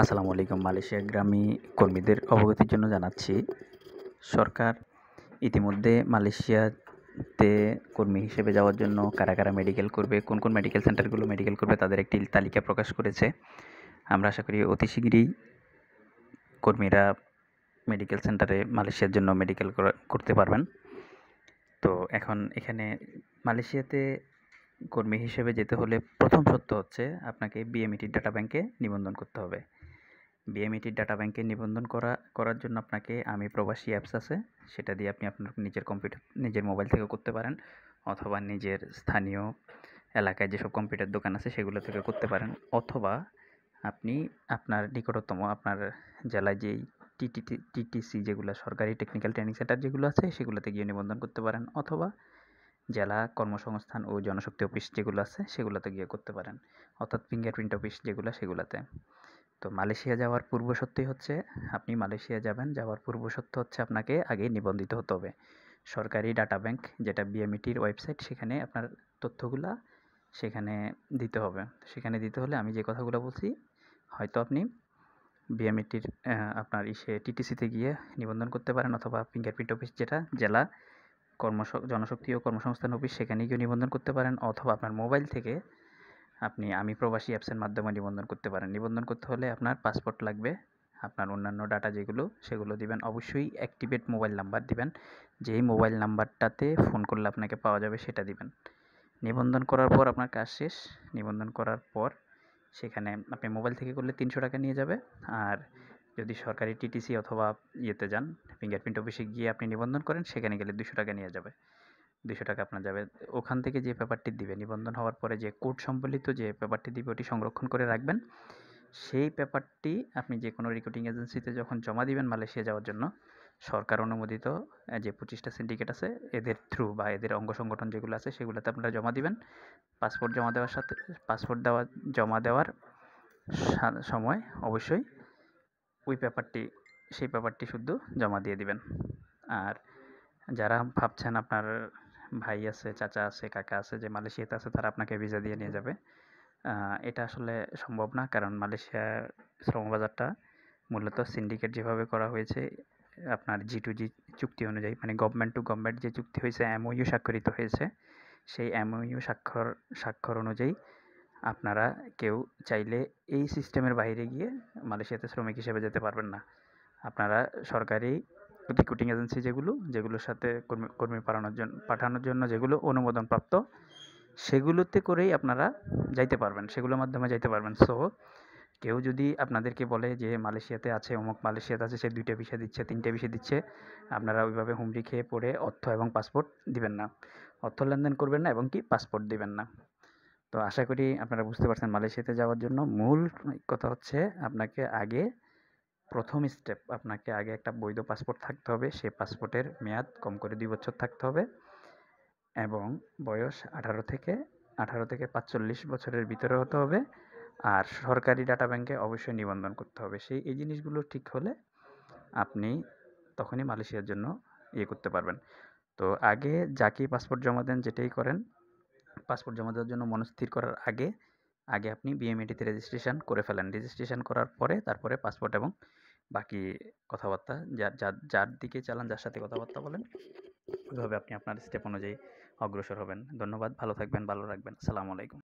আসসালামু আলাইকুম মালয়েশিয়া গ্রামী কর্মীদের অবগতির জন্য জানাচ্ছি সরকার ইতিমধ্যে মালয়েশিয়াতে কর্মী হিসেবে যাওয়ার জন্য কারা কারা মেডিকেল করবে কোন কোন মেডিকেল সেন্টারগুলো মেডিকেল করবে তাদের একটি তালিকা প্রকাশ করেছে আমরা আশা করি অতি শীঘ্রই কর্মীরা মেডিকেল সেন্টারে মালয়েশিয়ার জন্য মেডিকেল করতে পারবেন তো এখন এখানে মালয়েশিয়াতে কর্মী হিসেবে যেতে হলে প্রথম সত্য হচ্ছে আপনাকে বিএমইটি ডাটা ব্যাংকে নিবন্ধন করতে হবে বিএমইটির ডাটা ব্যাংকে নিবন্ধন করা করার জন্য আপনাকে আমি প্রবাসী অ্যাপস আছে সেটা দিয়ে আপনি আপনার নিজের কম্পিউটার নিজের মোবাইল থেকে করতে পারেন অথবা নিজের স্থানীয় এলাকায় যেসব কম্পিউটার দোকান আছে সেগুলো থেকে করতে পারেন অথবা আপনি আপনার নিকটতম আপনার জেলায় যেই টিটিটি টিটিসি যেগুলো সরকারি টেকনিক্যাল ট্রেনিং সেন্টার যেগুলো আছে সেগুলোতে গিয়ে নিবন্ধন করতে পারেন অথবা জেলা কর্মসংস্থান ও জনশক্তি অফিস যেগুলো আছে সেগুলোতে গিয়ে করতে পারেন অর্থাৎ ফিঙ্গারপ্রিন্ট অফিস যেগুলো সেগুলোতে তো মালয়েশিয়া যাওয়ার পূর্ব সত্যি হচ্ছে আপনি মালয়েশিয়া যাবেন যাওয়ার পূর্ব সত্য হচ্ছে আপনাকে আগে নিবন্ধিত হতে হবে সরকারি ডাটা ব্যাংক যেটা বিএমইটির e ওয়েবসাইট সেখানে আপনার তথ্যগুলা সেখানে দিতে হবে সেখানে দিতে হলে আমি যে কথাগুলো বলছি হয়তো আপনি বিএমইটির e আপনার ইসে টিটিসিতে গিয়ে নিবন্ধন করতে পারেন অথবা ফিঙ্গারপ্রিন্ট অফিস যেটা জেলা কর্মস জনশক্তি ও কর্মসংস্থান অফিস সেখানে গিয়ে নিবন্ধন করতে পারেন অথবা আপনার মোবাইল থেকে আপনি আমি প্রবাসী অ্যাপসের মাধ্যমে নিবন্ধন করতে পারেন নিবন্ধন করতে হলে আপনার পাসপোর্ট লাগবে আপনার অন্যান্য ডাটা যেগুলো সেগুলো দিবেন অবশ্যই অ্যাক্টিভেট মোবাইল নাম্বার দিবেন যেই মোবাইল নাম্বারটাতে ফোন করলে আপনাকে পাওয়া যাবে সেটা দিবেন নিবন্ধন করার পর আপনার কাজ শেষ নিবন্ধন করার পর সেখানে আপনি মোবাইল থেকে করলে তিনশো টাকা নিয়ে যাবে আর যদি সরকারি টিটিসি অথবা ইয়েতে যান ফিঙ্গারপ্রিন্ট অফিসে গিয়ে আপনি নিবন্ধন করেন সেখানে গেলে দুশো টাকা নিয়ে যাবে দুশো টাকা আপনার যাবে ওখান থেকে যে পেপারটি দিবে নিবন্ধন হওয়ার পরে যে কোড সম্বলিত যে পেপারটি দিবে ওটি সংরক্ষণ করে রাখবেন সেই পেপারটি আপনি যে কোনো রিক্রুটিং এজেন্সিতে যখন জমা দিবেন মালয়েশিয়া যাওয়ার জন্য সরকার অনুমোদিত যে পঁচিশটা সিন্ডিকেট আছে এদের থ্রু বা এদের অঙ্গ সংগঠন যেগুলো আছে সেগুলোতে আপনারা জমা দিবেন পাসপোর্ট জমা দেওয়ার সাথে পাসপোর্ট দেওয়া জমা দেওয়ার সময় অবশ্যই ওই পেপারটি সেই পেপারটি শুদ্ধ জমা দিয়ে দিবেন আর যারা ভাবছেন আপনার ভাই আছে চাচা আছে কাকা আছে যে মালয়েশিয়াতে আছে তারা আপনাকে ভিসা দিয়ে নিয়ে যাবে এটা আসলে সম্ভব না কারণ মালয়েশিয়ার শ্রমবাজারটা মূলত সিন্ডিকেট যেভাবে করা হয়েছে আপনার জি টু জি চুক্তি অনুযায়ী মানে গভর্নমেন্ট টু গভর্নমেন্ট যে চুক্তি হয়েছে এমওইউ স্বাক্ষরিত হয়েছে সেই এমওইউ স্বাক্ষর স্বাক্ষর অনুযায়ী আপনারা কেউ চাইলে এই সিস্টেমের বাইরে গিয়ে মালয়েশিয়াতে শ্রমিক হিসেবে যেতে পারবেন না আপনারা সরকারি রিক্রুটিং এজেন্সি যেগুলো যেগুলোর সাথে কর্মী কর্মী পাঠানোর জন্য পাঠানোর জন্য যেগুলো অনুমোদনপ্রাপ্ত সেগুলোতে করেই আপনারা যাইতে পারবেন সেগুলোর মাধ্যমে যাইতে পারবেন সো কেউ যদি আপনাদেরকে বলে যে মালয়েশিয়াতে আছে অমুক মালয়েশিয়াতে আছে সে দুইটা বিষয় দিচ্ছে তিনটা বিষয় দিচ্ছে আপনারা ওইভাবে হুমড়ি খেয়ে পড়ে অর্থ এবং পাসপোর্ট দিবেন না অর্থ লেনদেন করবেন না এবং কি পাসপোর্ট দিবেন না তো আশা করি আপনারা বুঝতে পারছেন মালয়েশিয়াতে যাওয়ার জন্য মূল কথা হচ্ছে আপনাকে আগে প্রথম স্টেপ আপনাকে আগে একটা বৈধ পাসপোর্ট থাকতে হবে সেই পাসপোর্টের মেয়াদ কম করে দুই বছর থাকতে হবে এবং বয়স আঠারো থেকে আঠারো থেকে পাঁচচল্লিশ বছরের ভিতরে হতে হবে আর সরকারি ডাটা ব্যাংকে অবশ্যই নিবন্ধন করতে হবে সেই এই জিনিসগুলো ঠিক হলে আপনি তখনই মালয়েশিয়ার জন্য ইয়ে করতে পারবেন তো আগে যাকে পাসপোর্ট জমা দেন যেটাই করেন পাসপোর্ট জমা দেওয়ার জন্য মনস্থির করার আগে আগে আপনি বিএমএটিতে রেজিস্ট্রেশন করে ফেলেন রেজিস্ট্রেশন করার পরে তারপরে পাসপোর্ট এবং বাকি কথাবার্তা যার যার যার দিকে চালান যার সাথে কথাবার্তা বলেন ওইভাবে আপনি আপনার স্টেপ অনুযায়ী অগ্রসর হবেন ধন্যবাদ ভালো থাকবেন ভালো রাখবেন আসসালামু আলাইকুম